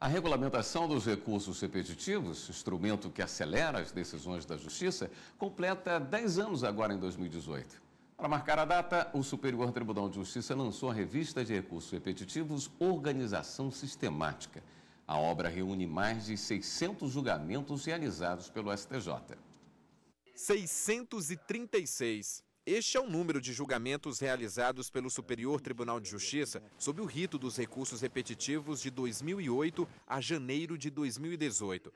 A regulamentação dos recursos repetitivos, instrumento que acelera as decisões da Justiça, completa 10 anos agora em 2018. Para marcar a data, o Superior Tribunal de Justiça lançou a revista de recursos repetitivos Organização Sistemática. A obra reúne mais de 600 julgamentos realizados pelo STJ. 636. Este é o número de julgamentos realizados pelo Superior Tribunal de Justiça sob o rito dos recursos repetitivos de 2008 a janeiro de 2018.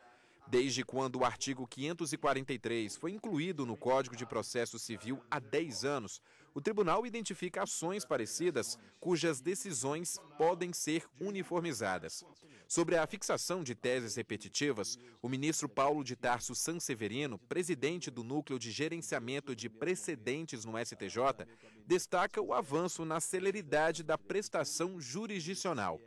Desde quando o artigo 543 foi incluído no Código de Processo Civil há 10 anos, o tribunal identifica ações parecidas cujas decisões podem ser uniformizadas. Sobre a fixação de teses repetitivas, o ministro Paulo de Tarso Sanseverino, presidente do Núcleo de Gerenciamento de Precedentes no STJ, destaca o avanço na celeridade da prestação jurisdicional.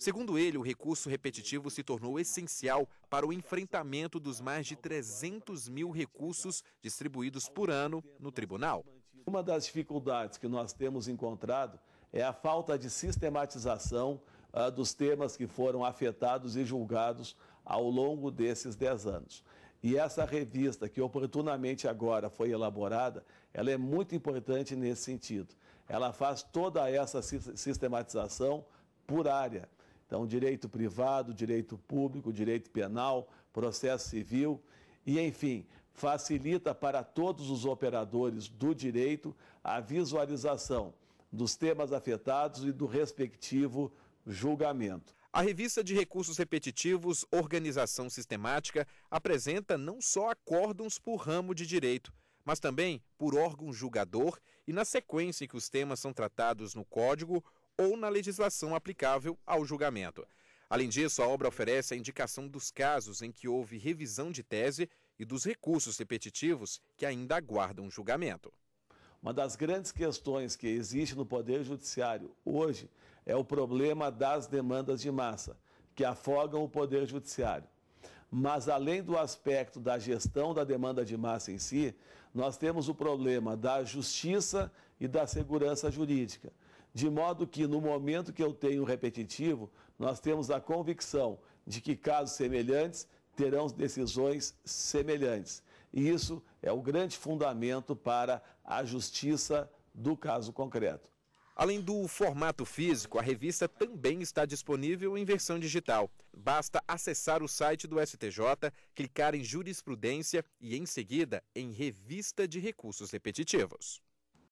Segundo ele, o recurso repetitivo se tornou essencial para o enfrentamento dos mais de 300 mil recursos distribuídos por ano no tribunal. Uma das dificuldades que nós temos encontrado é a falta de sistematização uh, dos temas que foram afetados e julgados ao longo desses 10 anos. E essa revista, que oportunamente agora foi elaborada, ela é muito importante nesse sentido. Ela faz toda essa sistematização por área então, direito privado, direito público, direito penal, processo civil e, enfim, facilita para todos os operadores do direito a visualização dos temas afetados e do respectivo julgamento. A revista de recursos repetitivos Organização Sistemática apresenta não só acórdãos por ramo de direito, mas também por órgão julgador e na sequência em que os temas são tratados no Código ou na legislação aplicável ao julgamento. Além disso, a obra oferece a indicação dos casos em que houve revisão de tese e dos recursos repetitivos que ainda aguardam julgamento. Uma das grandes questões que existe no Poder Judiciário hoje é o problema das demandas de massa, que afogam o Poder Judiciário. Mas, além do aspecto da gestão da demanda de massa em si, nós temos o problema da justiça e da segurança jurídica de modo que no momento que eu tenho repetitivo, nós temos a convicção de que casos semelhantes terão decisões semelhantes. E isso é o grande fundamento para a justiça do caso concreto. Além do formato físico, a revista também está disponível em versão digital. Basta acessar o site do STJ, clicar em jurisprudência e, em seguida, em revista de recursos repetitivos.